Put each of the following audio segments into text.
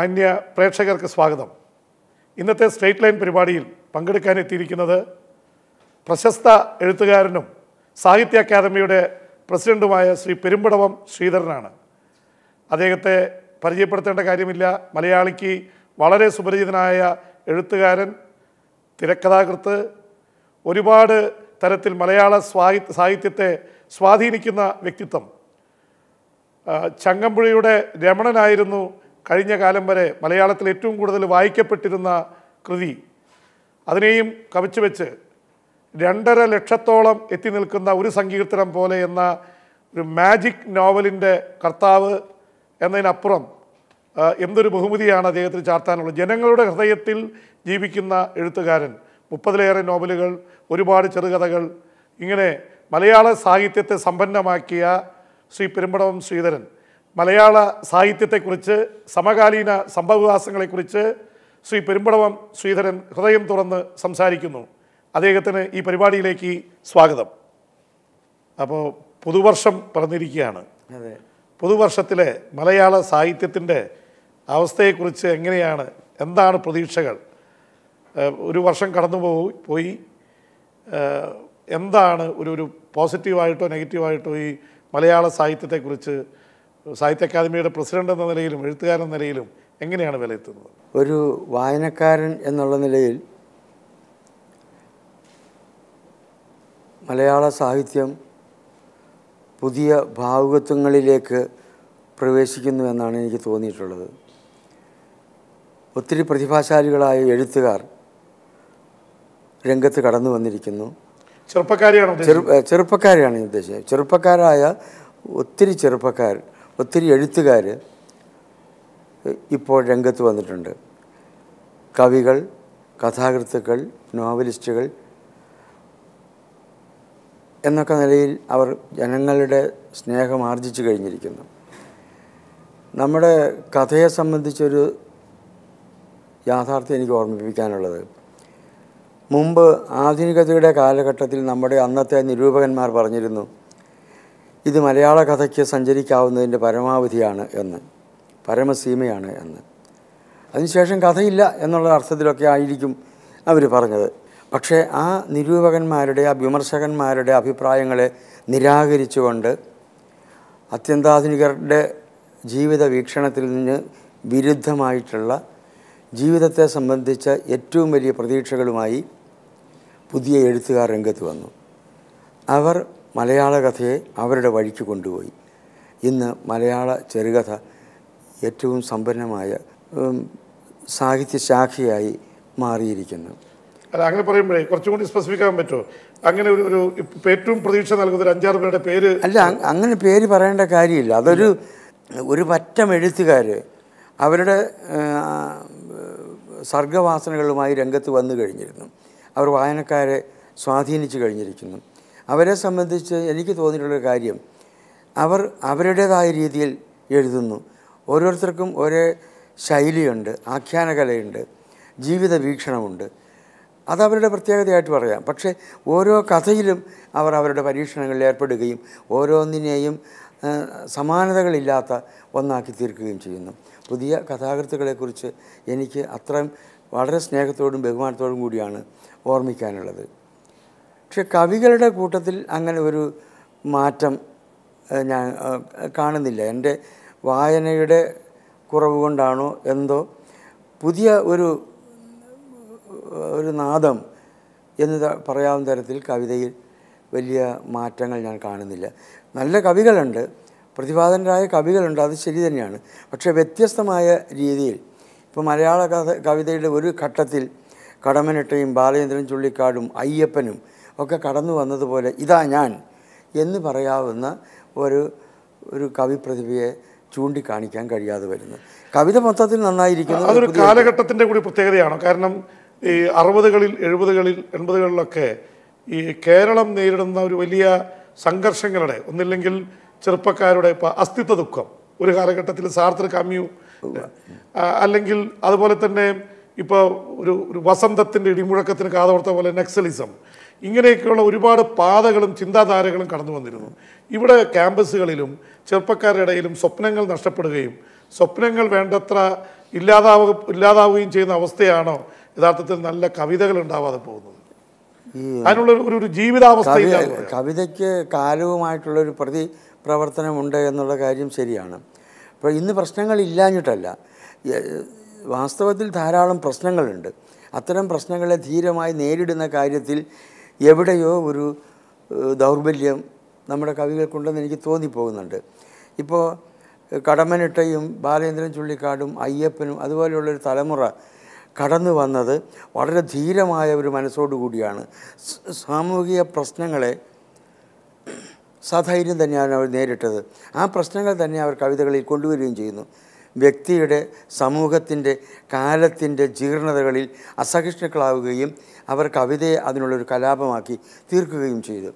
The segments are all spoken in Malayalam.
മാന്യ പ്രേക്ഷകർക്ക് സ്വാഗതം ഇന്നത്തെ സ്ട്രേറ്റ് ലൈൻ പരിപാടിയിൽ പങ്കെടുക്കാൻ എത്തിയിരിക്കുന്നത് പ്രശസ്ത എഴുത്തുകാരനും സാഹിത്യ അക്കാദമിയുടെ പ്രസിഡന്റുമായ ശ്രീ പെരുമ്പടവം ശ്രീധരനാണ് അദ്ദേഹത്തെ പരിചയപ്പെടുത്തേണ്ട കാര്യമില്ല മലയാളിക്ക് വളരെ സുപരിചിതനായ എഴുത്തുകാരൻ തിരക്കഥാകൃത്ത് ഒരുപാട് തരത്തിൽ മലയാള സാഹിത്യത്തെ സ്വാധീനിക്കുന്ന വ്യക്തിത്വം ചങ്ങമ്പുഴയുടെ രമണനായിരുന്നു കഴിഞ്ഞ കാലം വരെ മലയാളത്തിൽ ഏറ്റവും കൂടുതൽ വായിക്കപ്പെട്ടിരുന്ന കൃതി അതിനെയും കവിച്ചു വെച്ച് രണ്ടര ലക്ഷത്തോളം എത്തി നിൽക്കുന്ന ഒരു സങ്കീർത്തനം പോലെ എന്ന ഒരു മാജിക് നോവലിൻ്റെ കർത്താവ് എന്നതിനപ്പുറം എന്തൊരു ബഹുമതിയാണ് അദ്ദേഹത്തിന് ചാർത്താനുള്ളത് ജനങ്ങളുടെ ഹൃദയത്തിൽ ജീവിക്കുന്ന എഴുത്തുകാരൻ മുപ്പതിലേറെ നോവലുകൾ ഒരുപാട് ചെറുകഥകൾ ഇങ്ങനെ മലയാള സാഹിത്യത്തെ സമ്പന്നമാക്കിയ ശ്രീ പെരുമ്പടവം ശ്രീധരൻ മലയാള സാഹിത്യത്തെക്കുറിച്ച് സമകാലീന സംഭവവികാസങ്ങളെക്കുറിച്ച് ശ്രീ പെരുമ്പടവം ശ്രീധരൻ ഹൃദയം തുറന്ന് സംസാരിക്കുന്നു അദ്ദേഹത്തിന് ഈ പരിപാടിയിലേക്ക് സ്വാഗതം അപ്പോൾ പുതുവർഷം പറഞ്ഞിരിക്കുകയാണ് പുതുവർഷത്തിലെ മലയാള സാഹിത്യത്തിൻ്റെ അവസ്ഥയെക്കുറിച്ച് എങ്ങനെയാണ് എന്താണ് പ്രതീക്ഷകൾ ഒരു വർഷം കടന്നു പോയി എന്താണ് ഒരു ഒരു പോസിറ്റീവായിട്ടോ നെഗറ്റീവായിട്ടോ ഈ മലയാള സാഹിത്യത്തെക്കുറിച്ച് സാഹിത്യ അക്കാദമിയുടെ പ്രസിഡന്റ് എന്ന നിലയിലും എഴുത്തുകാരൻ എന്ന നിലയിലും എങ്ങനെയാണ് വിലയിരുത്തുന്നത് ഒരു വായനക്കാരൻ എന്നുള്ള നിലയിൽ മലയാള സാഹിത്യം പുതിയ ഭാഗത്വങ്ങളിലേക്ക് പ്രവേശിക്കുന്നു എന്നാണ് എനിക്ക് തോന്നിയിട്ടുള്ളത് ഒത്തിരി പ്രതിഭാശാലികളായ എഴുത്തുകാർ രംഗത്ത് കടന്നു വന്നിരിക്കുന്നു ചെറുപ്പക്കാരെയാണ് ചെറുപ്പക്കാരെയാണ് ഉദ്ദേശിച്ചത് ചെറുപ്പക്കാരായ ഒത്തിരി ചെറുപ്പക്കാർ ഒത്തിരി എഴുത്തുകാർ ഇപ്പോൾ രംഗത്ത് വന്നിട്ടുണ്ട് കവികൾ കഥാകൃത്തുക്കൾ നോവലിസ്റ്റുകൾ എന്നൊക്കെ നിലയിൽ അവർ ജനങ്ങളുടെ സ്നേഹം ആർജിച്ചു കഴിഞ്ഞിരിക്കുന്നു നമ്മുടെ കഥയെ സംബന്ധിച്ചൊരു യാഥാർത്ഥ്യം എനിക്ക് ഓർമ്മിപ്പിക്കാനുള്ളത് മുമ്പ് ആധുനികതയുടെ കാലഘട്ടത്തിൽ നമ്മുടെ അന്നത്തെ നിരൂപകന്മാർ പറഞ്ഞിരുന്നു ഇത് മലയാള കഥയ്ക്ക് സഞ്ചരിക്കാവുന്നതിൻ്റെ പരമാവധിയാണ് എന്ന് പരമസീമയാണ് എന്ന് അതിനുശേഷം കഥയില്ല എന്നുള്ള അർത്ഥത്തിലൊക്കെ ആയിരിക്കും അവർ പറഞ്ഞത് പക്ഷേ ആ നിരൂപകന്മാരുടെ ആ വിമർശകന്മാരുടെ അഭിപ്രായങ്ങളെ നിരാകരിച്ചുകൊണ്ട് അത്യന്താധുനികരുടെ ജീവിത വീക്ഷണത്തിൽ നിന്ന് വിരുദ്ധമായിട്ടുള്ള ജീവിതത്തെ സംബന്ധിച്ച ഏറ്റവും വലിയ പ്രതീക്ഷകളുമായി പുതിയ എഴുത്തുകാർ രംഗത്ത് വന്നു അവർ മലയാള കഥയെ അവരുടെ വഴിക്ക് കൊണ്ടുപോയി ഇന്ന് മലയാള ചെറുകഥ ഏറ്റവും സമ്പന്നമായ സാഹിത്യശാഖയായി മാറിയിരിക്കുന്നു അല്ല അങ്ങനെ പറയുമ്പോഴേ കുറച്ചും കൂടി സ്പെസിഫിക് ആകാൻ പറ്റുമോ അങ്ങനെ ഒരു ഒരു ഏറ്റവും പ്രതീക്ഷ നൽകുന്ന ഒരു അഞ്ചാറ് പേരുടെ പേര് അല്ല അങ്ങനെ പേര് പറയേണ്ട കാര്യമില്ല അതൊരു ഒരു പറ്റം എഴുത്തുകാർ അവരുടെ സർഗവാസനകളുമായി രംഗത്ത് വന്നു കഴിഞ്ഞിരുന്നു അവർ വായനക്കാരെ സ്വാധീനിച്ചു കഴിഞ്ഞിരിക്കുന്നു അവരെ സംബന്ധിച്ച് എനിക്ക് തോന്നിയിട്ടുള്ളൊരു കാര്യം അവർ അവരുടേതായ രീതിയിൽ എഴുതുന്നു ഓരോരുത്തർക്കും ഒരേ ശൈലിയുണ്ട് ആഖ്യാനകലയുണ്ട് ജീവിത വീക്ഷണമുണ്ട് അതവരുടെ പ്രത്യേകതയായിട്ട് പറയാം പക്ഷേ ഓരോ കഥയിലും അവർ അവരുടെ പരീക്ഷണങ്ങളിൽ ഏർപ്പെടുകയും ഓരോന്നിനെയും സമാനതകളില്ലാത്ത ഒന്നാക്കി തീർക്കുകയും ചെയ്യുന്നു പുതിയ കഥാകൃത്തുക്കളെക്കുറിച്ച് എനിക്ക് അത്രയും വളരെ സ്നേഹത്തോടും ബഹുമാനത്തോടും കൂടിയാണ് ഓർമ്മിക്കാനുള്ളത് പക്ഷെ കവികളുടെ കൂട്ടത്തിൽ അങ്ങനെ ഒരു മാറ്റം ഞാൻ കാണുന്നില്ല എൻ്റെ വായനയുടെ കുറവ് കൊണ്ടാണോ എന്തോ പുതിയ ഒരു ഒരു നാദം എന്ന് പറയാവുന്ന തരത്തിൽ കവിതയിൽ വലിയ മാറ്റങ്ങൾ ഞാൻ കാണുന്നില്ല നല്ല കവികളുണ്ട് പ്രതിപാദനരായ കവികളുണ്ട് അത് ശരി തന്നെയാണ് പക്ഷേ വ്യത്യസ്തമായ രീതിയിൽ ഇപ്പോൾ മലയാള കഥ കവിതയുടെ ഒരു ഘട്ടത്തിൽ കടമനട്ടയും ബാലചന്ദ്രൻ ചുള്ളിക്കാടും അയ്യപ്പനും ഒക്കെ കടന്നു വന്നതുപോലെ ഇതാ ഞാൻ എന്ന് പറയാവുന്ന ഒരു ഒരു കവി പ്രതിഭയെ ചൂണ്ടിക്കാണിക്കാൻ കഴിയാതെ വരുന്നു കവിത മൊത്തത്തിൽ നന്നായിരിക്കുന്നു അതൊരു കാലഘട്ടത്തിൻ്റെ കൂടി പ്രത്യേകതയാണ് കാരണം ഈ അറുപതുകളിൽ എഴുപതുകളിൽ എൺപതുകളിലൊക്കെ ഈ കേരളം നേരിടുന്ന ഒരു വലിയ സംഘർഷങ്ങളുടെ ഒന്നില്ലെങ്കിൽ ചെറുപ്പക്കാരുടെ ഇപ്പോൾ അസ്തിത്വ ദുഃഖം ഒരു കാലഘട്ടത്തിൽ സാർത്ര കമ്മ്യൂ അല്ലെങ്കിൽ അതുപോലെ തന്നെ ഇപ്പോൾ ഒരു ഒരു വസന്തത്തിൻ്റെ ഇടിമുഴക്കത്തിന് കാതോർത്ത പോലെ നക്സലിസം ഇങ്ങനെയൊക്കെയുള്ള ഒരുപാട് പാതകളും ചിന്താധാരകളും കടന്നു വന്നിരുന്നു ഇവിടെ ക്യാമ്പസുകളിലും ചെറുപ്പക്കാരുടെ ഇടയിലും സ്വപ്നങ്ങൾ നഷ്ടപ്പെടുകയും സ്വപ്നങ്ങൾ വേണ്ടത്ര ഇല്ലാതാവ ഇല്ലാതാവുകയും ചെയ്യുന്ന അവസ്ഥയാണോ യഥാർത്ഥത്തിൽ നല്ല കവിതകൾ ഉണ്ടാവാതെ പോകുന്നത് അതിനുള്ള ഒരു ഒരു ജീവിതാവസ്ഥ കവിതയ്ക്ക് കാലവുമായിട്ടുള്ളൊരു പ്രതി പ്രവർത്തനമുണ്ട് എന്നുള്ള കാര്യം ശരിയാണ് അപ്പോൾ ഇന്ന് പ്രശ്നങ്ങൾ ഇല്ലാഞ്ഞിട്ടല്ല വാസ്തവത്തിൽ ധാരാളം പ്രശ്നങ്ങളുണ്ട് അത്തരം പ്രശ്നങ്ങളെ ധീരമായി നേരിടുന്ന കാര്യത്തിൽ എവിടെയോ ഒരു ദൗർബല്യം നമ്മുടെ കവികൾക്കുണ്ടെന്ന് എനിക്ക് തോന്നിപ്പോകുന്നുണ്ട് ഇപ്പോൾ കടമനിട്ടയും ബാലേന്ദ്രൻ ചുള്ളിക്കാടും അയ്യപ്പനും അതുപോലെയുള്ളൊരു തലമുറ കടന്നു വന്നത് വളരെ ധീരമായ ഒരു മനസ്സോടുകൂടിയാണ് സാമൂഹിക പ്രശ്നങ്ങളെ സധൈര്യം തന്നെയാണ് അവർ നേരിട്ടത് ആ പ്രശ്നങ്ങൾ തന്നെ അവർ കവിതകളിൽ കൊണ്ടുവരികയും ചെയ്യുന്നു വ്യക്തിയുടെ സമൂഹത്തിൻ്റെ കാലത്തിൻ്റെ ജീർണതകളിൽ അസഹിഷ്ണുക്കളാവുകയും അവർ കവിതയെ അതിനുള്ളൊരു കലാപമാക്കി തീർക്കുകയും ചെയ്തു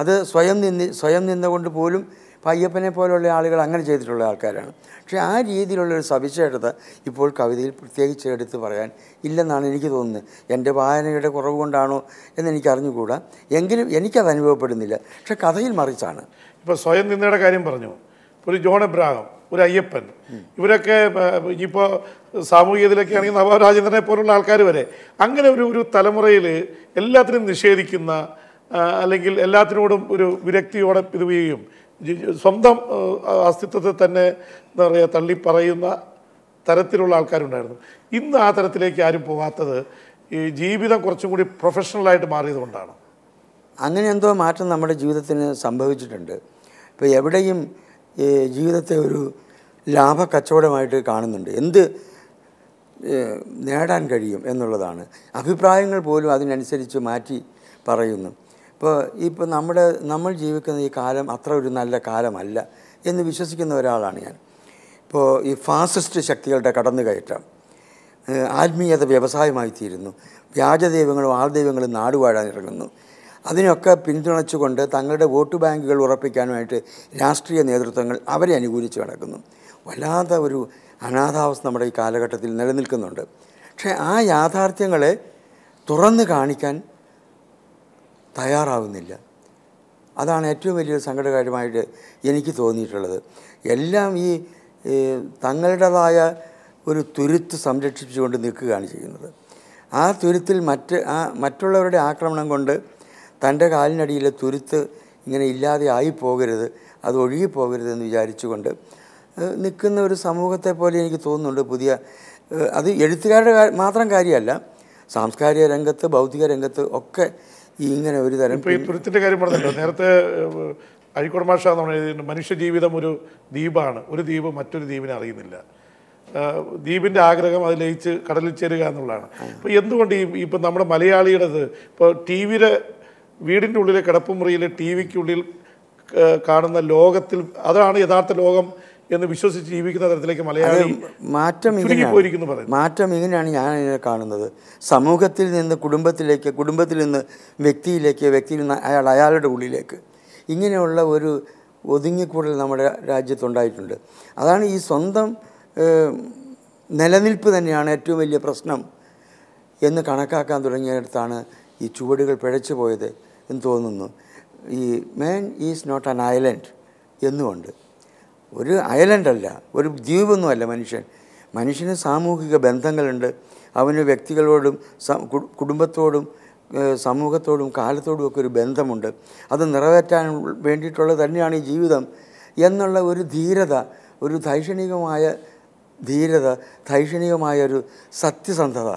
അത് സ്വയം നിന്ന് സ്വയം നിന്നുകൊണ്ട് പോലും പയ്യപ്പനെ പോലെയുള്ള ആളുകൾ അങ്ങനെ ചെയ്തിട്ടുള്ള ആൾക്കാരാണ് പക്ഷേ ആ രീതിയിലുള്ളൊരു സവിശേഷത ഇപ്പോൾ കവിതയിൽ പ്രത്യേകിച്ച് എടുത്ത് പറയാൻ ഇല്ലെന്നാണ് എനിക്ക് തോന്നുന്നത് എൻ്റെ വായനയുടെ കുറവ് കൊണ്ടാണോ എന്ന് എനിക്ക് അറിഞ്ഞുകൂടാ എങ്കിലും എനിക്കത് അനുഭവപ്പെടുന്നില്ല പക്ഷേ കഥയിൽ മറിച്ചാണ് ഇപ്പോൾ സ്വയം നിന്നയുടെ കാര്യം പറഞ്ഞു ഒരു ജോൺ എബ്രാഹം ഒരു അയ്യപ്പൻ ഇവരൊക്കെ ഇനിയിപ്പോൾ സാമൂഹികത്തിലൊക്കെ ആണെങ്കിൽ നവരാജേന്ദ്രനെ പോലുള്ള ആൾക്കാർ വരെ അങ്ങനെ ഒരു ഒരു തലമുറയിൽ എല്ലാത്തിനും നിഷേധിക്കുന്ന അല്ലെങ്കിൽ എല്ലാത്തിനോടും ഒരു വിരക്തിയോടെ പിതുവുകയും സ്വന്തം അസ്തിത്വത്തെ തന്നെ എന്താ പറയുക തള്ളി പറയുന്ന തരത്തിലുള്ള ആൾക്കാരുണ്ടായിരുന്നു ഇന്ന് ആ തരത്തിലേക്ക് ആരും പോകാത്തത് ഈ ജീവിതം കുറച്ചും കൂടി പ്രൊഫഷണലായിട്ട് മാറിയത് കൊണ്ടാണ് അങ്ങനെ എന്തോ മാറ്റം നമ്മുടെ ജീവിതത്തിന് സംഭവിച്ചിട്ടുണ്ട് ഇപ്പോൾ എവിടെയും ഈ ജീവിതത്തെ ഒരു ലാഭക്കച്ചവടമായിട്ട് കാണുന്നുണ്ട് എന്ത് നേടാൻ കഴിയും എന്നുള്ളതാണ് അഭിപ്രായങ്ങൾ പോലും അതിനനുസരിച്ച് മാറ്റി പറയുന്നു ഇപ്പോൾ ഇപ്പോൾ നമ്മുടെ നമ്മൾ ജീവിക്കുന്ന ഈ കാലം അത്ര ഒരു നല്ല കാലമല്ല എന്ന് വിശ്വസിക്കുന്ന ഒരാളാണ് ഞാൻ ഇപ്പോൾ ഈ ഫാസിസ്റ്റ് ശക്തികളുടെ കടന്നുകയറ്റം ആത്മീയത വ്യവസായമായി തീരുന്നു വ്യാജദൈവങ്ങളും ആൾദൈവങ്ങളും നാടുവാഴാൻ ഇറങ്ങുന്നു അതിനെയൊക്കെ പിന്തുണച്ചുകൊണ്ട് തങ്ങളുടെ വോട്ട് ബാങ്കുകൾ ഉറപ്പിക്കാനുമായിട്ട് രാഷ്ട്രീയ നേതൃത്വങ്ങൾ അവരെ അനുകൂലിച്ച് നടക്കുന്നു വല്ലാത്ത ഒരു അനാഥാവസ്ഥ നമ്മുടെ ഈ കാലഘട്ടത്തിൽ നിലനിൽക്കുന്നുണ്ട് പക്ഷേ ആ യാഥാർത്ഥ്യങ്ങളെ തുറന്നു കാണിക്കാൻ തയ്യാറാവുന്നില്ല അതാണ് ഏറ്റവും വലിയൊരു സങ്കടകാര്യമായിട്ട് എനിക്ക് തോന്നിയിട്ടുള്ളത് എല്ലാം ഈ തങ്ങളുടേതായ ഒരു തുരുത്ത് സംരക്ഷിച്ചുകൊണ്ട് നിൽക്കുകയാണ് ചെയ്യുന്നത് ആ തുരുത്തിൽ മറ്റ് ആ മറ്റുള്ളവരുടെ ആക്രമണം കൊണ്ട് തൻ്റെ കാലിനടിയിലെ തുരുത്ത് ഇങ്ങനെ ഇല്ലാതെ ആയിപ്പോകരുത് അത് എന്ന് വിചാരിച്ചുകൊണ്ട് നിൽക്കുന്ന ഒരു സമൂഹത്തെ പോലെ എനിക്ക് തോന്നുന്നുണ്ട് പുതിയ അത് എഴുത്തുകാരുടെ മാത്രം കാര്യമല്ല സാംസ്കാരിക രംഗത്ത് ബൗദ്ധിക രംഗത്ത് ഒക്കെ ഇങ്ങനെ ഒരു തരം ഇപ്പോൾ ഈ തുരുത്തിൻ്റെ കാര്യം പറഞ്ഞല്ലോ നേരത്തെ അഴിക്കോട് മാഷ നമ്മൾ മനുഷ്യജീവിതം ഒരു ദ്വീപാണ് ഒരു ദ്വീപ് മറ്റൊരു ദ്വീപിനെ അറിയുന്നില്ല ദ്വീപിൻ്റെ ആഗ്രഹം അത് ലയിച്ച് കടലിൽ ചേരുക എന്നുള്ളതാണ് അപ്പോൾ എന്തുകൊണ്ട് ഈ ഇപ്പം നമ്മുടെ മലയാളിയുടേത് ഇപ്പോൾ ടി വിയുടെ വീടിൻ്റെ ഉള്ളിലെ കിടപ്പുമുറിയിൽ ടി വിക്കുള്ളിൽ കാണുന്ന ലോകത്തിൽ അതാണ് യഥാർത്ഥ ലോകം എന്ന് വിശ്വസിച്ച് ജീവിക്കുന്ന തരത്തിലേക്ക് മലയാളി മാറ്റം ഇങ്ങനെയാണ് മാറ്റം ഇങ്ങനെയാണ് ഞാൻ ഇങ്ങനെ കാണുന്നത് സമൂഹത്തിൽ നിന്ന് കുടുംബത്തിലേക്ക് കുടുംബത്തിൽ നിന്ന് വ്യക്തിയിലേക്ക് വ്യക്തിയിൽ നിന്ന് അയാൾ അയാളുടെ ഉള്ളിലേക്ക് ഇങ്ങനെയുള്ള ഒരു ഒതുങ്ങിക്കൂടൽ നമ്മുടെ രാജ്യത്തുണ്ടായിട്ടുണ്ട് അതാണ് ഈ സ്വന്തം നിലനിൽപ്പ് തന്നെയാണ് ഏറ്റവും വലിയ പ്രശ്നം എന്ന് കണക്കാക്കാൻ തുടങ്ങിയടുത്താണ് ഈ ചുവടുകൾ പിഴച്ചു പോയത് എന്ന് തോന്നുന്നു ഈ man is not an island എന്നുകൊണ്ട് ഒരു ഐലൻഡല്ല ഒരു ദ്വീപൊന്നുമല്ല മനുഷ്യൻ മനുഷ്യന് സാമൂഹിക ബന്ധങ്ങളുണ്ട് അവന് വ്യക്തികളോടും കുടുംബത്തോടും സമൂഹത്തോടും കാലത്തോടും ഒക്കെ ഒരു ബന്ധമുണ്ട് അത് നിറവേറ്റാൻ വേണ്ടിയിട്ടുള്ളത് തന്നെയാണ് ഈ ജീവിതം എന്നുള്ള ഒരു ധീരത ഒരു ധൈക്ഷണികമായ ധീരത ധൈക്ഷണികമായ ഒരു സത്യസന്ധത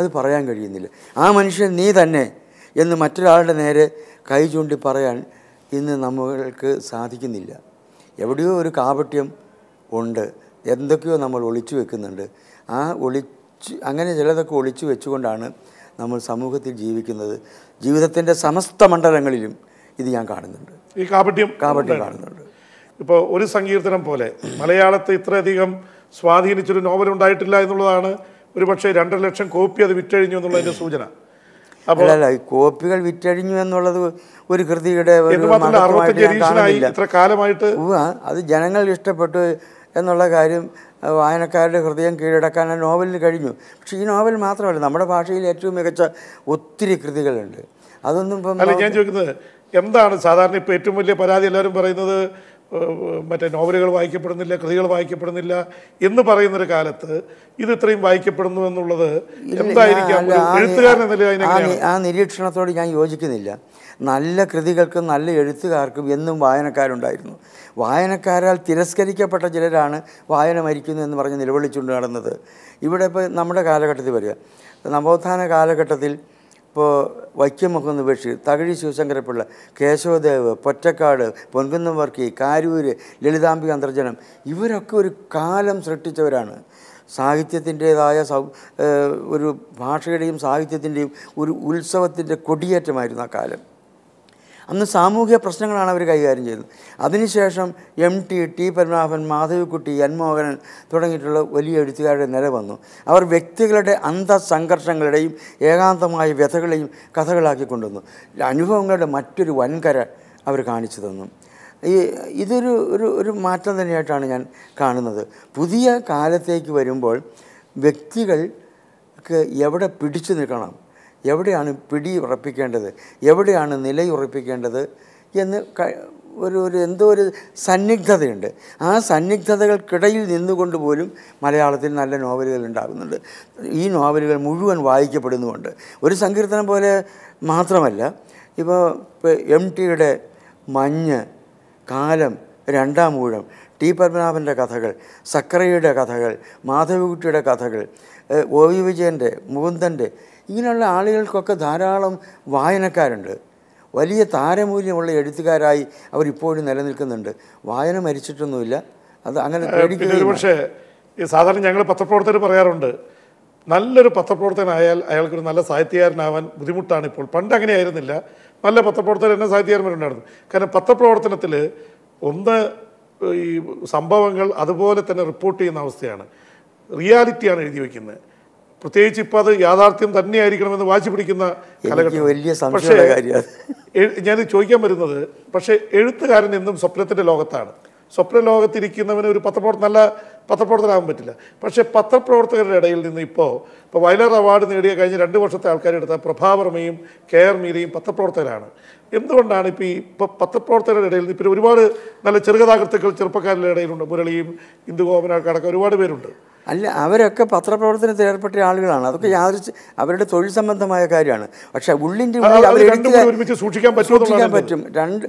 അത് പറയാൻ കഴിയുന്നില്ല ആ മനുഷ്യൻ നീ തന്നെ എന്ന് മറ്റൊരാളുടെ നേരെ കൈ ചൂണ്ടി പറയാൻ ഇന്ന് നമ്മൾക്ക് സാധിക്കുന്നില്ല എവിടെയോ ഒരു കാപട്യം ഉണ്ട് എന്തൊക്കെയോ നമ്മൾ ഒളിച്ചു വെക്കുന്നുണ്ട് ആ ഒളിച്ച് അങ്ങനെ ചിലതൊക്കെ ഒളിച്ചു വെച്ചുകൊണ്ടാണ് നമ്മൾ സമൂഹത്തിൽ ജീവിക്കുന്നത് ജീവിതത്തിൻ്റെ സമസ്ത മണ്ഡലങ്ങളിലും ഇത് ഞാൻ കാണുന്നുണ്ട് ഈ കാപട്യം കാപട്യം കാണുന്നുണ്ട് ഇപ്പോൾ ഒരു സങ്കീർത്തനം പോലെ മലയാളത്തെ ഇത്രയധികം സ്വാധീനിച്ചൊരു നോവൽ ഉണ്ടായിട്ടില്ല എന്നുള്ളതാണ് പക്ഷേ രണ്ടര ലക്ഷം കോപ്പി അത് വിറ്റഴിഞ്ഞു എന്നുള്ളതിൻ്റെ സൂചന അല്ല കോപ്പികൾ വിറ്റഴിഞ്ഞു എന്നുള്ളത് ഒരു കൃതിയുടെ ഇത്ര കാലമായിട്ട് അത് ജനങ്ങൾ ഇഷ്ടപ്പെട്ടു എന്നുള്ള കാര്യം വായനക്കാരുടെ ഹൃദയം കീഴടക്കാൻ ആ നോവലിന് കഴിഞ്ഞു പക്ഷേ ഈ നോവൽ മാത്രമല്ല നമ്മുടെ ഭാഷയിൽ ഏറ്റവും മികച്ച ഒത്തിരി കൃതികളുണ്ട് അതൊന്നും ഇപ്പം ഞാൻ ചോദിക്കുന്നത് എന്താണ് സാധാരണ ഇപ്പോൾ ഏറ്റവും വലിയ പരാതി എല്ലാവരും പറയുന്നത് മറ്റേ നോവലുകൾ വായിക്കപ്പെടുന്നില്ല കൃതികൾ വായിക്കപ്പെടുന്നില്ല എന്ന് പറയുന്നൊരു കാലത്ത് ഇത് ഇത്രയും വായിക്കപ്പെടുന്നു എന്നുള്ളത് എന്തായിരിക്കാം ആ നിരീക്ഷണത്തോട് ഞാൻ യോജിക്കുന്നില്ല നല്ല കൃതികൾക്കും നല്ല എഴുത്തുകാർക്കും എന്നും വായനക്കാരുണ്ടായിരുന്നു വായനക്കാരാൽ തിരസ്കരിക്കപ്പെട്ട ചിലരാണ് വായന മരിക്കുന്നു എന്ന് പറഞ്ഞ് നിലവിളിച്ചുകൊണ്ട് നടന്നത് ഇവിടെ ഇപ്പോൾ നമ്മുടെ കാലഘട്ടത്തിൽ വരിക നവോത്ഥാന കാലഘട്ടത്തിൽ ഇപ്പോൾ വൈക്കം ബഷീർ തകഴി ശിവശങ്കരപ്പിള്ള കേശവദേവ് പൊറ്റക്കാട് പൊൻകുന്നം വർക്കി കാരൂര് ലളിതാംബിക അന്തർജനം ഇവരൊക്കെ ഒരു കാലം സൃഷ്ടിച്ചവരാണ് സാഹിത്യത്തിൻ്റേതായ സൗ ഒരു ഭാഷയുടെയും സാഹിത്യത്തിൻ്റെയും ഒരു ഉത്സവത്തിൻ്റെ കൊടിയേറ്റമായിരുന്നു ആ കാലം അന്ന് സാമൂഹിക പ്രശ്നങ്ങളാണ് അവർ കൈകാര്യം ചെയ്തത് അതിനുശേഷം M T T Padmanabhan Madhavikutty N Mohanan തുടങ്ങിയിട്ടുള്ള വലിയ എഴുത്തുകാരുടെ നില വന്നു അവർ വ്യക്തികളുടെ അന്തസംഘർഷങ്ങളുടെയും ഏകാന്തമായ വ്യഥകളെയും കഥകളാക്കി കൊണ്ടുവന്നു അനുഭവങ്ങളുടെ മറ്റൊരു വൻകര അവർ കാണിച്ചു തന്നു ഈ ഇതൊരു ഒരു ഒരു മാറ്റം തന്നെയായിട്ടാണ് ഞാൻ കാണുന്നത് പുതിയ കാലത്തേക്ക് വരുമ്പോൾ വ്യക്തികൾക്ക് എവിടെ പിടിച്ചു നിൽക്കണം എവിടെയാണ് പിടി ഉറപ്പിക്കേണ്ടത് എവിടെയാണ് നിലയുറപ്പിക്കേണ്ടത് എന്ന് ഒരു ഒരു എന്തോ ഒരു സന്നിഗ്ധതയുണ്ട് ആ സന്നിഗ്ധതകൾക്കിടയിൽ നിന്നുകൊണ്ട് പോലും മലയാളത്തിൽ നല്ല നോവലുകൾ ഉണ്ടാകുന്നുണ്ട് ഈ നോവലുകൾ മുഴുവൻ വായിക്കപ്പെടുന്നുമുണ്ട് ഒരു സങ്കീർത്തനം പോലെ മാത്രമല്ല ഇപ്പോൾ എം ടിയുടെ മഞ്ഞ് കാലം രണ്ടാം ഊഴം ടി പത്മനാഭൻ്റെ കഥകൾ സക്കറയുടെ കഥകൾ മാധവിക്കുട്ടിയുടെ കഥകൾ ഒ വി വിജയൻ്റെ മുകുന്ദൻ്റെ ഇങ്ങനെയുള്ള ആളുകൾക്കൊക്കെ ധാരാളം വായനക്കാരുണ്ട് വലിയ താരമൂല്യമുള്ള എഴുത്തുകാരായി അവരിപ്പോഴും നിലനിൽക്കുന്നുണ്ട് വായന മരിച്ചിട്ടൊന്നുമില്ല അത് അങ്ങനെ പക്ഷേ സാധാരണ ഞങ്ങൾ പത്രപ്രവർത്തകർ പറയാറുണ്ട് നല്ലൊരു പത്രപ്രവർത്തകനായാൽ അയാൾക്കൊരു നല്ല സാഹിത്യകാരനാവാൻ ബുദ്ധിമുട്ടാണ് ഇപ്പോൾ പണ്ട് അങ്ങനെയായിരുന്നില്ല നല്ല പത്രപ്രവർത്തകർ തന്നെ സാഹിത്യകാരന്മാരുണ്ടായിരുന്നു കാരണം പത്രപ്രവർത്തനത്തിൽ ഒന്ന് ഈ സംഭവങ്ങൾ അതുപോലെ തന്നെ റിപ്പോർട്ട് ചെയ്യുന്ന അവസ്ഥയാണ് റിയാലിറ്റിയാണ് എഴുതി വയ്ക്കുന്നത് പ്രത്യേകിച്ച് ഇപ്പം അത് യാഥാർത്ഥ്യം തന്നെയായിരിക്കണമെന്ന് വാശി പിടിക്കുന്ന പക്ഷേ ഞാൻ ചോദിക്കാൻ വരുന്നത് പക്ഷേ എഴുത്തുകാരൻ എന്നും സ്വപ്നത്തിൻ്റെ ലോകത്താണ് സ്വപ്ന ലോകത്തിരിക്കുന്നവന് ഒരു പത്രപ്രവർത്തന നല്ല പത്രപ്രവർത്തനാകാൻ പറ്റില്ല പക്ഷേ പത്രപ്രവർത്തകരുടെ ഇടയിൽ നിന്ന് ഇപ്പോൾ ഇപ്പോൾ വയലാർ അവാർഡ് നേടിയ കഴിഞ്ഞ രണ്ട് വർഷത്തെ ആൾക്കാരെടുത്ത പ്രഭാവർമ്മയും കെ ആർ മീരയും പത്രപ്രവർത്തകരാണ് എന്തുകൊണ്ടാണ് ഇപ്പോൾ ഈ ഇപ്പോൾ പത്രപ്രവർത്തകരുടെ ഇടയിൽ നിന്ന് ഇപ്പോൾ ഒരുപാട് നല്ല ചെറുകഥാകൃത്തുക്കൾ ചെറുപ്പക്കാരുടെ ഇടയിലുണ്ട് മുരളിയും ഇന്ദുഗോപനൊക്കെ ഒരുപാട് പേരുണ്ട് അല്ല അവരൊക്കെ പത്രപ്രവർത്തനത്തിൽ ഏർപ്പെട്ട ആളുകളാണ് അതൊക്കെ യാതൊരു അവരുടെ തൊഴിൽ സംബന്ധമായ കാര്യമാണ് പക്ഷേ ഉള്ളിൻ്റെ ഉള്ളിൽ അവർ സൂക്ഷിക്കാൻ പറ്റും രണ്ട്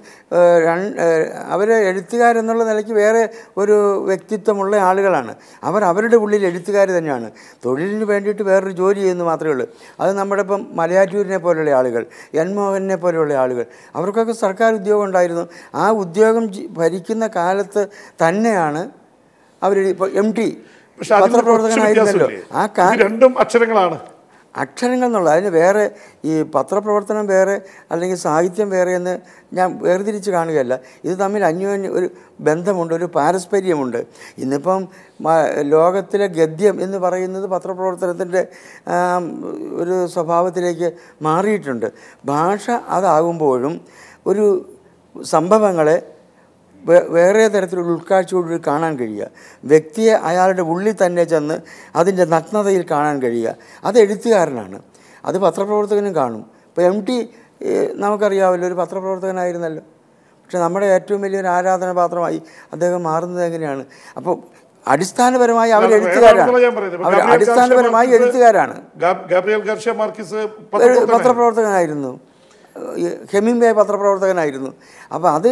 അവർ എഴുത്തുകാരെന്നുള്ള നിലയ്ക്ക് വേറെ ഒരു വ്യക്തിത്വമുള്ള ആളുകളാണ് അവർ അവരുടെ ഉള്ളിൽ എഴുത്തുകാർ തന്നെയാണ് തൊഴിലിന് വേണ്ടിയിട്ട് വേറൊരു ജോലി ചെയ്യുന്നു മാത്രമേ ഉള്ളൂ അത് നമ്മുടെ ഇപ്പം മലയാറ്റൂരിനെ പോലെയുള്ള ആളുകൾ എൻ മോഹനെ പോലെയുള്ള ആളുകൾ അവർക്കൊക്കെ സർക്കാർ ഉദ്യോഗം ഉണ്ടായിരുന്നു ആ ഉദ്യോഗം ഭരിക്കുന്ന കാലത്ത് തന്നെയാണ് അവർ ഇപ്പോൾ എം ടി പത്രപ്രവർത്തകനായിരുന്നല്ലോ ആ രണ്ടും അക്ഷരങ്ങളാണ് അക്ഷരങ്ങൾ എന്നുള്ളത് അതിന് വേറെ ഈ പത്രപ്രവർത്തനം വേറെ അല്ലെങ്കിൽ സാഹിത്യം വേറെ എന്ന് ഞാൻ വേർതിരിച്ച് കാണുകയല്ല ഇത് തമ്മിൽ അന്യോന്യ ഒരു ബന്ധമുണ്ട് ഒരു പാരസ്പര്യമുണ്ട് ഇന്നിപ്പം ലോകത്തിലെ ഗദ്യം എന്ന് പറയുന്നത് പത്രപ്രവർത്തനത്തിൻ്റെ ഒരു സ്വഭാവത്തിലേക്ക് മാറിയിട്ടുണ്ട് ഭാഷ അതാകുമ്പോഴും ഒരു സംഭവങ്ങളെ വേറെ തരത്തിലുള്ള ഉൾക്കാഴ്ചയോട് കാണാൻ കഴിയുക വ്യക്തിയെ അയാളുടെ ഉള്ളിൽ തന്നെ ചെന്ന് അതിൻ്റെ നഗ്നതയിൽ കാണാൻ കഴിയുക അത് എഴുത്തുകാരനാണ് അത് പത്രപ്രവർത്തകനും കാണും ഇപ്പോൾ എം ടി നമുക്കറിയാമല്ലോ ഒരു പത്രപ്രവർത്തകനായിരുന്നല്ലോ പക്ഷെ നമ്മുടെ ഏറ്റവും വലിയൊരു ആരാധന പാത്രമായി അദ്ദേഹം മാറുന്നത് എങ്ങനെയാണ് അപ്പോൾ അടിസ്ഥാനപരമായി അവർ എഴുത്തുകാരാണ് അടിസ്ഥാനപരമായി എഴുത്തുകാരാണ് പത്രപ്രവർത്തകനായിരുന്നു ഹെമിംബേ പത്രപ്രവർത്തകനായിരുന്നു അപ്പോൾ അത്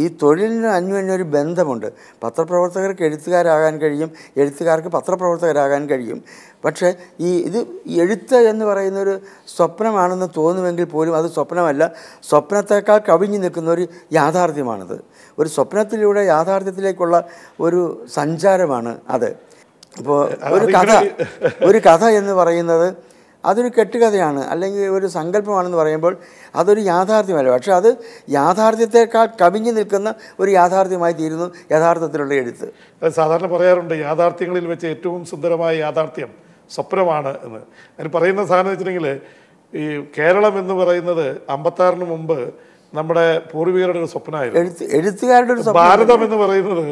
ഈ തൊഴിലിന് അന്യോന്യൊരു ബന്ധമുണ്ട് പത്രപ്രവർത്തകർക്ക് എഴുത്തുകാരാകാൻ കഴിയും എഴുത്തുകാർക്ക് പത്രപ്രവർത്തകരാകാൻ കഴിയും പക്ഷേ ഈ ഇത് എഴുത്ത് എന്ന് പറയുന്നൊരു സ്വപ്നമാണെന്ന് തോന്നുമെങ്കിൽ പോലും അത് സ്വപ്നമല്ല സ്വപ്നത്തേക്കാൾ കവിഞ്ഞു നിൽക്കുന്ന ഒരു യാഥാർത്ഥ്യമാണത് ഒരു സ്വപ്നത്തിലൂടെ യാഥാർത്ഥ്യത്തിലേക്കുള്ള ഒരു സഞ്ചാരമാണ് അത് അപ്പോൾ ഒരു കഥ ഒരു കഥ എന്ന് പറയുന്നത് അതൊരു കെട്ടുകഥയാണ് അല്ലെങ്കിൽ ഒരു സങ്കല്പമാണെന്ന് പറയുമ്പോൾ അതൊരു യാഥാർത്ഥ്യമല്ല പക്ഷേ അത് യാഥാർത്ഥ്യത്തെക്കാൾ കവിഞ്ഞു നിൽക്കുന്ന ഒരു യാഥാർത്ഥ്യമായി തീരുന്നു യഥാർത്ഥത്തിലുള്ള എഴുത്ത് സാധാരണ പറയാറുണ്ട് യാഥാർത്ഥ്യങ്ങളിൽ വെച്ച് ഏറ്റവും സുന്ദരമായ യാഥാർത്ഥ്യം സ്വപ്നമാണ് എന്ന് അതിന് പറയുന്ന സാധനം വെച്ചിട്ടുണ്ടെങ്കിൽ ഈ കേരളം എന്ന് പറയുന്നത് അമ്പത്താറിന് മുമ്പ് നമ്മുടെ പൂർവികരുടെ ഒരു സ്വപ്നമായിരുന്നു എഴുത്തുകാരുടെ ഒരു ഭാരതം എന്ന് പറയുന്നത്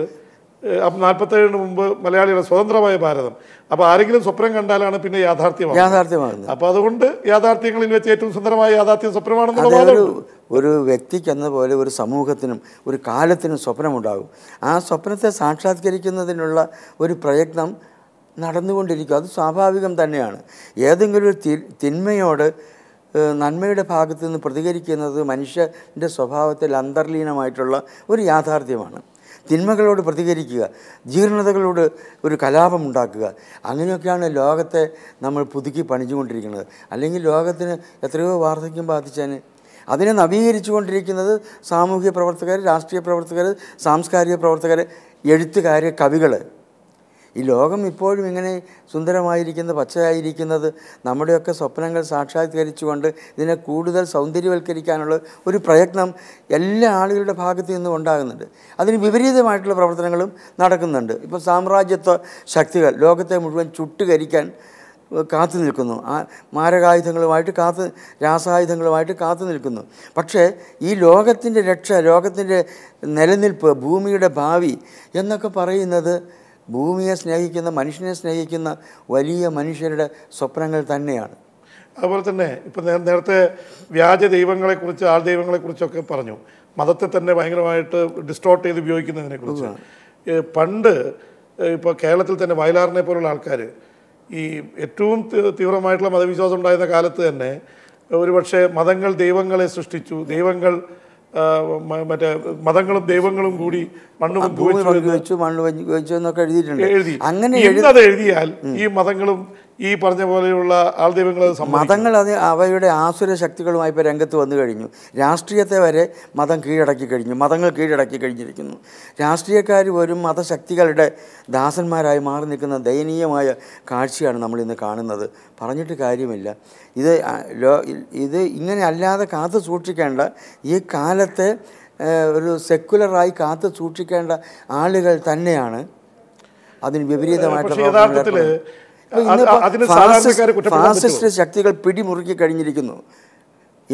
അപ്പം നാൽപ്പത്തേഴിന് മുമ്പ് മലയാളിയുടെ സ്വതന്ത്രമായ ഭാരതം അപ്പോൾ ആരെങ്കിലും സ്വപ്നം കണ്ടാലാണ് പിന്നെ യാഥാർത്ഥ്യം യാഥാർത്ഥ്യമാണ് അപ്പോൾ അതുകൊണ്ട് യാഥാർത്ഥ്യങ്ങളിൽ വെച്ച് ഏറ്റവും സുന്ദരമായ യാഥാർത്ഥ്യം സ്വപ്നമാണെന്നുള്ള ഒരു ഒരു എന്ന പോലെ ഒരു സമൂഹത്തിനും ഒരു കാലത്തിനും സ്വപ്നമുണ്ടാകും ആ സ്വപ്നത്തെ സാക്ഷാത്കരിക്കുന്നതിനുള്ള ഒരു പ്രയത്നം നടന്നുകൊണ്ടിരിക്കും അത് സ്വാഭാവികം തന്നെയാണ് ഏതെങ്കിലും ഒരു തിന്മയോട് നന്മയുടെ ഭാഗത്ത് നിന്ന് പ്രതികരിക്കുന്നത് മനുഷ്യൻ്റെ സ്വഭാവത്തിൽ അന്തർലീനമായിട്ടുള്ള ഒരു യാഥാർത്ഥ്യമാണ് തിന്മകളോട് പ്രതികരിക്കുക ജീർണതകളോട് ഒരു കലാപം ഉണ്ടാക്കുക അങ്ങനെയൊക്കെയാണ് ലോകത്തെ നമ്മൾ പുതുക്കി പണിച്ചുകൊണ്ടിരിക്കുന്നത് അല്ലെങ്കിൽ ലോകത്തിന് എത്രയോ വാർദ്ധക്യം ബാധിച്ചതിന് അതിനെ കൊണ്ടിരിക്കുന്നത് സാമൂഹ്യ പ്രവർത്തകർ രാഷ്ട്രീയ പ്രവർത്തകർ സാംസ്കാരിക പ്രവർത്തകർ എഴുത്തുകാർ കവികൾ ഈ ലോകം ഇപ്പോഴും ഇങ്ങനെ സുന്ദരമായിരിക്കുന്നത് പച്ചയായിരിക്കുന്നത് നമ്മുടെയൊക്കെ സ്വപ്നങ്ങൾ സാക്ഷാത്കരിച്ചുകൊണ്ട് ഇതിനെ കൂടുതൽ സൗന്ദര്യവൽക്കരിക്കാനുള്ള ഒരു പ്രയത്നം എല്ലാ ആളുകളുടെ ഭാഗത്തു നിന്നും ഉണ്ടാകുന്നുണ്ട് അതിന് വിപരീതമായിട്ടുള്ള പ്രവർത്തനങ്ങളും നടക്കുന്നുണ്ട് ഇപ്പോൾ സാമ്രാജ്യത്വ ശക്തികൾ ലോകത്തെ മുഴുവൻ ചുട്ടുകരിക്കാൻ കാത്തു നിൽക്കുന്നു ആ മാരകായുധങ്ങളുമായിട്ട് കാത്ത് രാസായുധങ്ങളുമായിട്ട് കാത്തു നിൽക്കുന്നു പക്ഷേ ഈ ലോകത്തിൻ്റെ രക്ഷ ലോകത്തിൻ്റെ നിലനിൽപ്പ് ഭൂമിയുടെ ഭാവി എന്നൊക്കെ പറയുന്നത് ഭൂമിയെ സ്നേഹിക്കുന്ന മനുഷ്യനെ സ്നേഹിക്കുന്ന വലിയ മനുഷ്യരുടെ സ്വപ്നങ്ങൾ തന്നെയാണ് അതുപോലെ തന്നെ ഇപ്പം നേരത്തെ വ്യാജ ദൈവങ്ങളെക്കുറിച്ച് ആൾ ദൈവങ്ങളെക്കുറിച്ചൊക്കെ പറഞ്ഞു മതത്തെ തന്നെ ഭയങ്കരമായിട്ട് ഡിസ്ട്രോട്ട് ചെയ്ത് ഉപയോഗിക്കുന്നതിനെക്കുറിച്ച് പണ്ട് ഇപ്പോൾ കേരളത്തിൽ തന്നെ വയലാറിനെ പോലുള്ള ആൾക്കാർ ഈ ഏറ്റവും തീവ്രമായിട്ടുള്ള മതവിശ്വാസം ഉണ്ടായിരുന്ന കാലത്ത് തന്നെ ഒരുപക്ഷെ മതങ്ങൾ ദൈവങ്ങളെ സൃഷ്ടിച്ചു ദൈവങ്ങൾ മറ്റേ മതങ്ങളും ദൈവങ്ങളും കൂടി മണ്ണ് വെച്ചു മണ്ണ് വെച്ചു എന്നൊക്കെ എഴുതിയിട്ടുണ്ട് അങ്ങനെ എഴുതിയാൽ ഈ മതങ്ങളും ഈ പറഞ്ഞ പോലെയുള്ള ആൾദൈവങ്ങൾ മതങ്ങൾ അത് അവയുടെ ആസുര ശക്തികളുമായി ഇപ്പോൾ രംഗത്ത് വന്നു കഴിഞ്ഞു രാഷ്ട്രീയത്തെ വരെ മതം കീഴടക്കി കഴിഞ്ഞു മതങ്ങൾ കീഴടക്കി കഴിഞ്ഞിരിക്കുന്നു രാഷ്ട്രീയക്കാർ പോലും മതശക്തികളുടെ ദാസന്മാരായി മാറി നിൽക്കുന്ന ദയനീയമായ കാഴ്ചയാണ് നമ്മൾ ഇന്ന് കാണുന്നത് പറഞ്ഞിട്ട് കാര്യമില്ല ഇത് ഇത് ഇങ്ങനെ അല്ലാതെ കാത്തു സൂക്ഷിക്കേണ്ട ഈ കാലത്തെ ഒരു സെക്കുലറായി കാത്തു സൂക്ഷിക്കേണ്ട ആളുകൾ തന്നെയാണ് അതിന് വിപരീതമായിട്ടുള്ള ഫാസിസ്റ്റ് ശക്തികൾ പിടിമുറുക്കി കഴിഞ്ഞിരിക്കുന്നു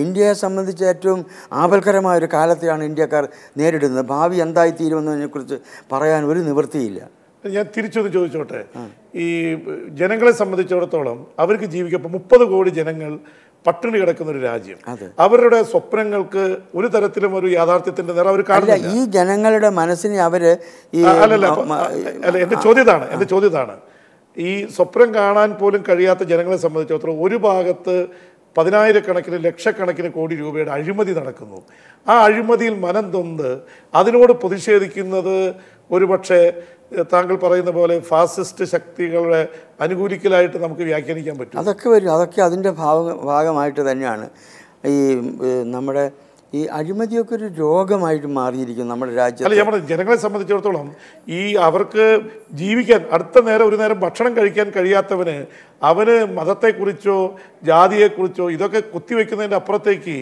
ഇന്ത്യയെ സംബന്ധിച്ച് ഏറ്റവും ആപൽക്കരമായ ഒരു കാലത്തെയാണ് ഇന്ത്യക്കാർ നേരിടുന്നത് ഭാവി എന്തായിത്തീരുമെന്നതിനെക്കുറിച്ച് പറയാൻ ഒരു നിവൃത്തിയില്ല ഞാൻ തിരിച്ചൊന്ന് ചോദിച്ചോട്ടെ ഈ ജനങ്ങളെ സംബന്ധിച്ചിടത്തോളം അവർക്ക് ജീവിക്കപ്പോൾ മുപ്പത് കോടി ജനങ്ങൾ പട്ടിണി കിടക്കുന്ന ഒരു രാജ്യം അവരുടെ സ്വപ്നങ്ങൾക്ക് ഒരു തരത്തിലും ഒരു യാഥാർത്ഥ്യത്തിന്റെ നിറം അവർ കാണില്ല ഈ ജനങ്ങളുടെ മനസ്സിനെ അവര് അല്ലല്ല എന്റെ ചോദ്യതാണ് എന്റെ ചോദ്യതാണ് ഈ സ്വപ്നം കാണാൻ പോലും കഴിയാത്ത ജനങ്ങളെ സംബന്ധിച്ചിടത്തോളം ഒരു ഭാഗത്ത് പതിനായിരക്കണക്കിന് ലക്ഷക്കണക്കിന് കോടി രൂപയുടെ അഴിമതി നടക്കുന്നു ആ അഴിമതിയിൽ മനം തൊന്ന് അതിനോട് പ്രതിഷേധിക്കുന്നത് ഒരുപക്ഷെ താങ്കൾ പറയുന്ന പോലെ ഫാസിസ്റ്റ് ശക്തികളുടെ അനുകൂലിക്കലായിട്ട് നമുക്ക് വ്യാഖ്യാനിക്കാൻ പറ്റും അതൊക്കെ വരും അതൊക്കെ അതിൻ്റെ ഭാഗ ഭാഗമായിട്ട് തന്നെയാണ് ഈ നമ്മുടെ ഈ അഴിമതിയൊക്കെ ഒരു രോഗമായിട്ട് മാറിയിരിക്കും നമ്മുടെ രാജ്യത്ത് അല്ല നമ്മുടെ ജനങ്ങളെ സംബന്ധിച്ചിടത്തോളം ഈ അവർക്ക് ജീവിക്കാൻ അടുത്ത നേരം ഒരു നേരം ഭക്ഷണം കഴിക്കാൻ കഴിയാത്തവന് അവന് മതത്തെക്കുറിച്ചോ ജാതിയെക്കുറിച്ചോ ഇതൊക്കെ കുത്തിവെക്കുന്നതിൻ്റെ അപ്പുറത്തേക്ക്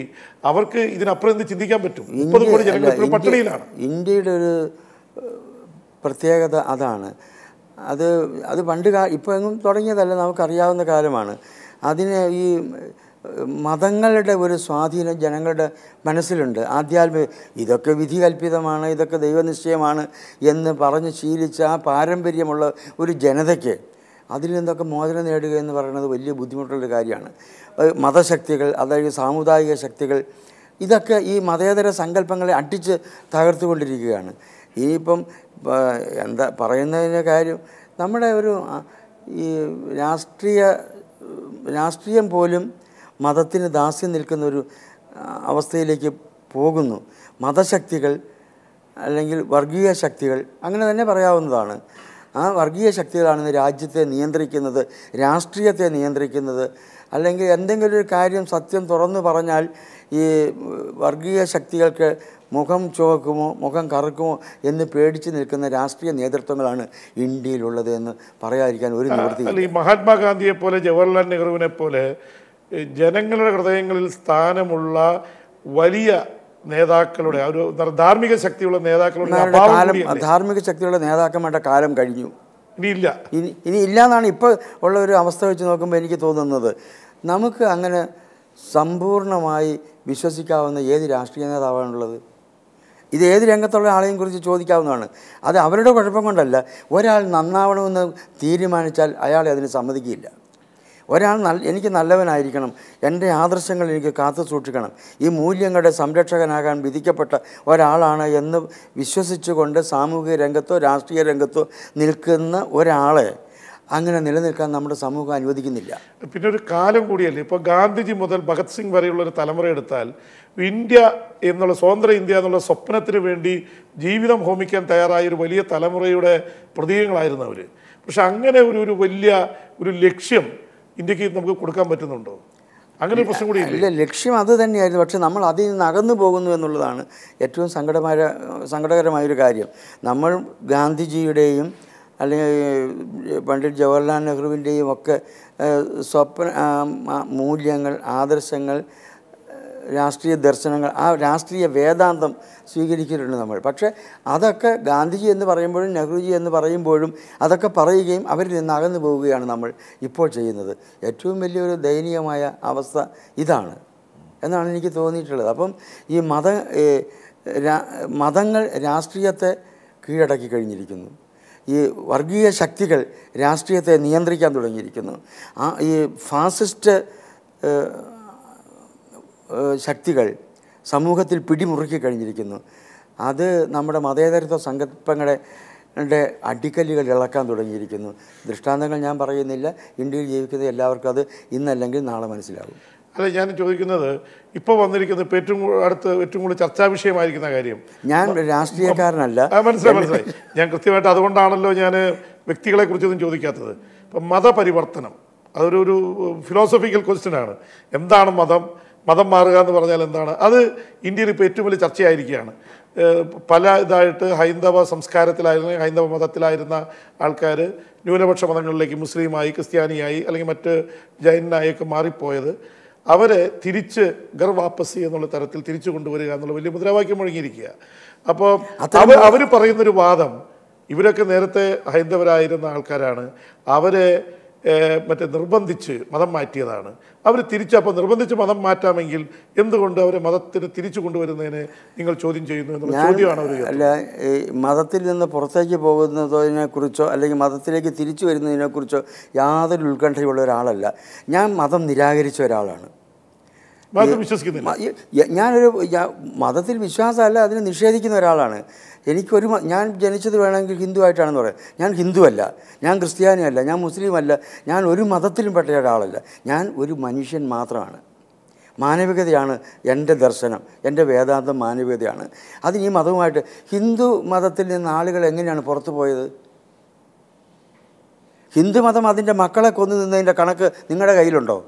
അവർക്ക് ഇതിനപ്പുറം എന്ത് ചിന്തിക്കാൻ പറ്റും കോടി ജനങ്ങൾ പട്ടിണിയിലാണ് ഇന്ത്യയുടെ ഒരു പ്രത്യേകത അതാണ് അത് അത് പണ്ട് ഇപ്പോൾ എങ്ങും തുടങ്ങിയതല്ല നമുക്കറിയാവുന്ന കാലമാണ് അതിനെ ഈ മതങ്ങളുടെ ഒരു സ്വാധീനം ജനങ്ങളുടെ മനസ്സിലുണ്ട് ആധ്യാത്മിക ഇതൊക്കെ വിധി കൽപ്പിതമാണ് ഇതൊക്കെ ദൈവനിശ്ചയമാണ് എന്ന് പറഞ്ഞ് ശീലിച്ച ആ പാരമ്പര്യമുള്ള ഒരു ജനതയ്ക്ക് അതിൽ നിന്നൊക്കെ മോചനം നേടുക എന്ന് പറയുന്നത് വലിയ ബുദ്ധിമുട്ടുള്ള കാര്യമാണ് മതശക്തികൾ അതായത് സാമുദായിക ശക്തികൾ ഇതൊക്കെ ഈ മതേതര സങ്കല്പങ്ങളെ അട്ടിച്ച് തകർത്തുകൊണ്ടിരിക്കുകയാണ് ഇനിയിപ്പം എന്താ പറയുന്നതിൻ്റെ കാര്യം നമ്മുടെ ഒരു ഈ രാഷ്ട്രീയ രാഷ്ട്രീയം പോലും മതത്തിന് ദാസ്യം നിൽക്കുന്ന ഒരു അവസ്ഥയിലേക്ക് പോകുന്നു മതശക്തികൾ അല്ലെങ്കിൽ വർഗീയ ശക്തികൾ അങ്ങനെ തന്നെ പറയാവുന്നതാണ് ആ വർഗീയ ശക്തികളാണ് രാജ്യത്തെ നിയന്ത്രിക്കുന്നത് രാഷ്ട്രീയത്തെ നിയന്ത്രിക്കുന്നത് അല്ലെങ്കിൽ എന്തെങ്കിലും ഒരു കാര്യം സത്യം തുറന്നു പറഞ്ഞാൽ ഈ വർഗീയ ശക്തികൾക്ക് മുഖം ചുവക്കുമോ മുഖം കറുക്കുമോ എന്ന് പേടിച്ച് നിൽക്കുന്ന രാഷ്ട്രീയ നേതൃത്വങ്ങളാണ് ഇന്ത്യയിലുള്ളത് എന്ന് പറയാതിരിക്കാൻ ഒരു നിവൃത്തി മഹാത്മാഗാന്ധിയെ പോലെ ജവഹർലാൽ നെഹ്റുവിനെ പോലെ ജനങ്ങളുടെ ഹൃദയങ്ങളിൽ സ്ഥാനമുള്ള വലിയ നേതാക്കളുടെ ഒരു ധാർമ്മിക ശക്തിയുള്ള നേതാക്കളുടെ ധാർമ്മിക ശക്തിയുള്ള നേതാക്കന്മാരുടെ കാലം കഴിഞ്ഞു ഇനിയില്ല ഇനി ഇനി ഇല്ല എന്നാണ് ഇപ്പോൾ ഉള്ള ഒരു അവസ്ഥ വെച്ച് നോക്കുമ്പോൾ എനിക്ക് തോന്നുന്നത് നമുക്ക് അങ്ങനെ സമ്പൂർണമായി വിശ്വസിക്കാവുന്ന ഏത് രാഷ്ട്രീയ നേതാവാണുള്ളത് ഇത് ഏത് രംഗത്തുള്ള ആളെയും കുറിച്ച് ചോദിക്കാവുന്നതാണ് അത് അവരുടെ കുഴപ്പം കൊണ്ടല്ല ഒരാൾ നന്നാവണമെന്ന് തീരുമാനിച്ചാൽ അയാളെ അതിന് സമ്മതിക്കില്ല ഒരാൾ നല്ല എനിക്ക് നല്ലവനായിരിക്കണം എൻ്റെ ആദർശങ്ങൾ എനിക്ക് കാത്തു സൂക്ഷിക്കണം ഈ മൂല്യങ്ങളുടെ സംരക്ഷകനാകാൻ വിധിക്കപ്പെട്ട ഒരാളാണ് എന്ന് വിശ്വസിച്ചുകൊണ്ട് സാമൂഹിക രംഗത്തോ രാഷ്ട്രീയ രംഗത്തോ നിൽക്കുന്ന ഒരാളെ അങ്ങനെ നിലനിൽക്കാൻ നമ്മുടെ സമൂഹം അനുവദിക്കുന്നില്ല പിന്നെ ഒരു കാലം കൂടിയല്ലേ ഇപ്പോൾ ഗാന്ധിജി മുതൽ ഭഗത് സിംഗ് വരെയുള്ള ഒരു തലമുറ എടുത്താൽ ഇന്ത്യ എന്നുള്ള സ്വതന്ത്ര ഇന്ത്യ എന്നുള്ള സ്വപ്നത്തിന് വേണ്ടി ജീവിതം ഹോമിക്കാൻ തയ്യാറായ ഒരു വലിയ തലമുറയുടെ പ്രതീകങ്ങളായിരുന്നു അവർ പക്ഷെ അങ്ങനെ ഒരു ഒരു വലിയ ഒരു ലക്ഷ്യം ഇന്ത്യക്ക് നമുക്ക് കൊടുക്കാൻ പറ്റുന്നുണ്ടോ അങ്ങനെ പ്രശ്നം കൂടി ഇല്ല ലക്ഷ്യം അത് തന്നെയായിരുന്നു പക്ഷെ നമ്മൾ അതിൽ നിന്ന് അകന്നു പോകുന്നു എന്നുള്ളതാണ് ഏറ്റവും സങ്കടമായ സങ്കടകരമായൊരു കാര്യം നമ്മൾ ഗാന്ധിജിയുടെയും അല്ലെങ്കിൽ പണ്ഡിറ്റ് ജവഹർലാൽ നെഹ്റുവിൻ്റെയും ഒക്കെ സ്വപ്ന മൂല്യങ്ങൾ ആദർശങ്ങൾ രാഷ്ട്രീയ ദർശനങ്ങൾ ആ രാഷ്ട്രീയ വേദാന്തം സ്വീകരിക്കുന്നുണ്ട് നമ്മൾ പക്ഷേ അതൊക്കെ ഗാന്ധിജി എന്ന് പറയുമ്പോഴും നെഹ്റുജി എന്ന് പറയുമ്പോഴും അതൊക്കെ പറയുകയും അവരിൽ നിന്ന് അകന്നു പോവുകയാണ് നമ്മൾ ഇപ്പോൾ ചെയ്യുന്നത് ഏറ്റവും വലിയൊരു ദയനീയമായ അവസ്ഥ ഇതാണ് എന്നാണ് എനിക്ക് തോന്നിയിട്ടുള്ളത് അപ്പം ഈ മത മതങ്ങൾ രാഷ്ട്രീയത്തെ കീഴടക്കി കഴിഞ്ഞിരിക്കുന്നു ഈ വർഗീയ ശക്തികൾ രാഷ്ട്രീയത്തെ നിയന്ത്രിക്കാൻ തുടങ്ങിയിരിക്കുന്നു ആ ഈ ഫാസിസ്റ്റ് ശക്തികൾ സമൂഹത്തിൽ പിടിമുറുക്കി കഴിഞ്ഞിരിക്കുന്നു അത് നമ്മുടെ മതേതരത്വ സങ്കല്പങ്ങളെ അടിക്കല്ലുകൾ ഇളക്കാൻ തുടങ്ങിയിരിക്കുന്നു ദൃഷ്ടാന്തങ്ങൾ ഞാൻ പറയുന്നില്ല ഇന്ത്യയിൽ ജീവിക്കുന്ന എല്ലാവർക്കും അത് ഇന്നല്ലെങ്കിൽ നാളെ മനസ്സിലാകും അല്ല ഞാൻ ചോദിക്കുന്നത് ഇപ്പോൾ വന്നിരിക്കുന്നത് ഇപ്പോൾ ഏറ്റവും അടുത്ത് ഏറ്റവും കൂടുതൽ ചർച്ചാ വിഷയമായിരിക്കുന്ന കാര്യം ഞാൻ രാഷ്ട്രീയക്കാരനല്ല മനസ്സിലായി മനസ്സിലായി ഞാൻ കൃത്യമായിട്ട് അതുകൊണ്ടാണല്ലോ ഞാൻ വ്യക്തികളെ കുറിച്ചൊന്നും ചോദിക്കാത്തത് ഇപ്പം മതപരിവർത്തനം അതൊരു ഒരു ഫിലോസഫിക്കൽ ക്വസ്റ്റ്യനാണ് എന്താണ് മതം മതം മാറുക എന്ന് പറഞ്ഞാൽ എന്താണ് അത് ഇന്ത്യയിൽ ഇപ്പോൾ ഏറ്റവും വലിയ ചർച്ചയായിരിക്കുകയാണ് പല ഇതായിട്ട് ഹൈന്ദവ സംസ്കാരത്തിലായിരുന്ന ഹൈന്ദവ മതത്തിലായിരുന്ന ആൾക്കാർ ന്യൂനപക്ഷ മതങ്ങളിലേക്ക് മുസ്ലിമായി ക്രിസ്ത്യാനിയായി അല്ലെങ്കിൽ മറ്റ് ജൈനായൊക്കെ മാറിപ്പോയത് അവരെ തിരിച്ച് ഗർവാപ്പസി എന്നുള്ള തരത്തിൽ തിരിച്ചു കൊണ്ടുവരിക എന്നുള്ള വലിയ മുദ്രാവാക്യം മുഴങ്ങിയിരിക്കുക അപ്പോൾ അവർ അവർ പറയുന്നൊരു വാദം ഇവരൊക്കെ നേരത്തെ ഹൈന്ദവരായിരുന്ന ആൾക്കാരാണ് അവരെ മറ്റേ നിർബന്ധിച്ച് മതം മാറ്റിയതാണ് അവർ തിരിച്ചപ്പോൾ നിർബന്ധിച്ച് മതം മാറ്റാമെങ്കിൽ എന്തുകൊണ്ട് അവരെ മതത്തിന് തിരിച്ചു കൊണ്ടുവരുന്നതിനെ നിങ്ങൾ ചോദ്യം ചെയ്യുന്നു എന്നുള്ള ചോദ്യമാണ് അവർ അല്ല മതത്തിൽ നിന്ന് പുറത്തേക്ക് പോകുന്നതിനെക്കുറിച്ചോ അല്ലെങ്കിൽ മതത്തിലേക്ക് തിരിച്ചു വരുന്നതിനെക്കുറിച്ചോ യാതൊരു ഉത്കണ്ഠയുള്ള ഒരാളല്ല ഞാൻ മതം നിരാകരിച്ച ഒരാളാണ് വിശ്വസിക്കുന്നില്ല ഞാനൊരു മതത്തിൽ വിശ്വാസമല്ല അതിനെ നിഷേധിക്കുന്ന ഒരാളാണ് എനിക്കൊരു ഞാൻ ജനിച്ചത് വേണമെങ്കിൽ ഹിന്ദു ആയിട്ടാണെന്ന് പറയാം ഞാൻ ഹിന്ദു അല്ല ഞാൻ ക്രിസ്ത്യാനിയല്ല ഞാൻ മുസ്ലിം അല്ല ഞാൻ ഒരു മതത്തിലും പെട്ട ഒരാളല്ല ഞാൻ ഒരു മനുഷ്യൻ മാത്രമാണ് മാനവികതയാണ് എൻ്റെ ദർശനം എൻ്റെ വേദാന്തം മാനവികതയാണ് അതിന് ഈ മതവുമായിട്ട് ഹിന്ദു മതത്തിൽ നിന്ന് ആളുകൾ എങ്ങനെയാണ് പുറത്തു പോയത് മതം അതിൻ്റെ മക്കളെ കൊന്നു നിന്നതിൻ്റെ കണക്ക് നിങ്ങളുടെ കയ്യിലുണ്ടോ